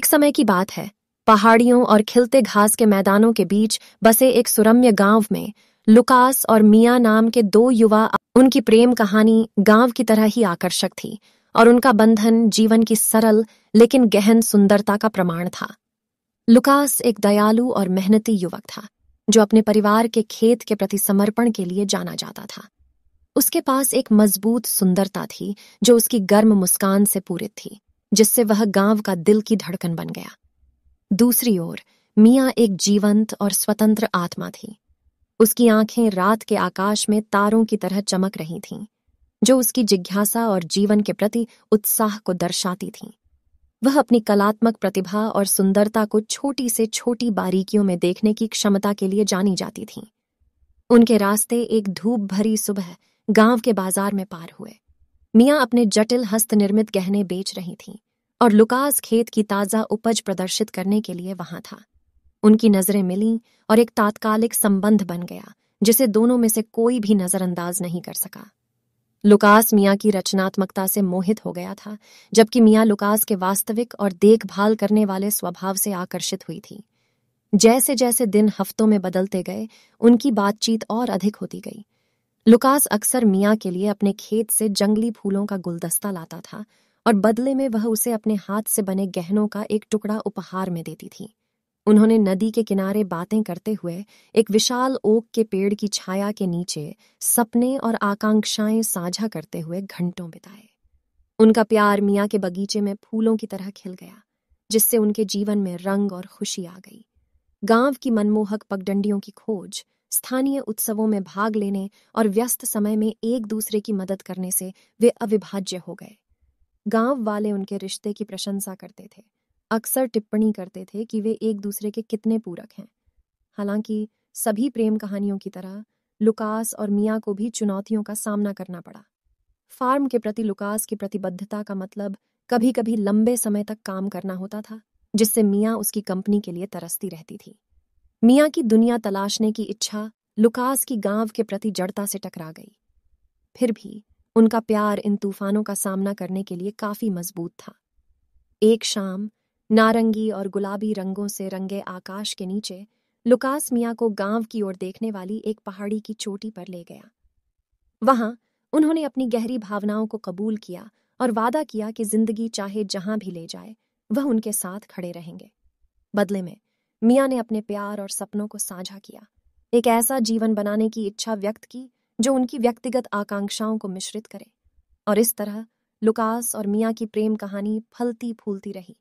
एक समय की बात है पहाड़ियों और खिलते घास के मैदानों के बीच बसे एक सुरम्य गांव में लुकास और मिया नाम के दो युवा उनकी प्रेम कहानी गांव की तरह ही आकर्षक थी और उनका बंधन जीवन की सरल लेकिन गहन सुंदरता का प्रमाण था लुकास एक दयालु और मेहनती युवक था जो अपने परिवार के खेत के प्रति समर्पण के लिए जाना जाता था उसके पास एक मजबूत सुंदरता थी जो उसकी गर्म मुस्कान से पूरित थी जिससे वह गांव का दिल की धड़कन बन गया दूसरी ओर मियाँ एक जीवंत और स्वतंत्र आत्मा थी उसकी आंखें रात के आकाश में तारों की तरह चमक रही थीं जो उसकी जिज्ञासा और जीवन के प्रति उत्साह को दर्शाती थीं वह अपनी कलात्मक प्रतिभा और सुंदरता को छोटी से छोटी बारीकियों में देखने की क्षमता के लिए जानी जाती थीं उनके रास्ते एक धूप भरी सुबह गांव के बाजार में पार हुए मियाँ अपने जटिल हस्तनिर्मित गहने बेच रही थीं और लुकास खेत की ताज़ा उपज प्रदर्शित करने के लिए वहां था उनकी नज़रें मिली और एक तात्कालिक संबंध बन गया जिसे दोनों में से कोई भी नज़रअंदाज नहीं कर सका लुकास मियाँ की रचनात्मकता से मोहित हो गया था जबकि मियाँ लुकास के वास्तविक और देखभाल करने वाले स्वभाव से आकर्षित हुई थी जैसे जैसे दिन हफ्तों में बदलते गए उनकी बातचीत और अधिक होती गई लुकास अक्सर मियाँ के लिए अपने खेत से जंगली फूलों का गुलदस्ता लाता था और बदले में वह उसे अपने हाथ से बने गहनों का एक टुकड़ा उपहार में देती थी उन्होंने नदी के किनारे बातें करते हुए एक विशाल ओक के पेड़ की छाया के नीचे सपने और आकांक्षाएं साझा करते हुए घंटों बिताए उनका प्यार मियाँ के बगीचे में फूलों की तरह खिल गया जिससे उनके जीवन में रंग और खुशी आ गई गांव की मनमोहक पगडंडियों की खोज स्थानीय उत्सवों में भाग लेने और व्यस्त समय में एक दूसरे की मदद करने से वे अविभाज्य हो गए गांव वाले उनके रिश्ते की प्रशंसा करते थे अक्सर टिप्पणी करते थे कि वे एक दूसरे के कितने पूरक हैं हालांकि सभी प्रेम कहानियों की तरह लुकास और मियाँ को भी चुनौतियों का सामना करना पड़ा फार्म के प्रति लुकास की प्रतिबद्धता का मतलब कभी कभी लंबे समय तक काम करना होता था जिससे मियाँ उसकी कंपनी के लिए तरसती रहती थी मियाँ की दुनिया तलाशने की इच्छा लुकास की गांव के प्रति जड़ता से टकरा गई फिर भी उनका प्यार इन तूफानों का सामना करने के लिए काफी मजबूत था एक शाम नारंगी और गुलाबी रंगों से रंगे आकाश के नीचे लुकास मियाँ को गांव की ओर देखने वाली एक पहाड़ी की चोटी पर ले गया वहां उन्होंने अपनी गहरी भावनाओं को कबूल किया और वादा किया कि जिंदगी चाहे जहां भी ले जाए वह उनके साथ खड़े रहेंगे बदले में मियाँ ने अपने प्यार और सपनों को साझा किया एक ऐसा जीवन बनाने की इच्छा व्यक्त की जो उनकी व्यक्तिगत आकांक्षाओं को मिश्रित करे और इस तरह लुकास और मियाँ की प्रेम कहानी फलती फूलती रही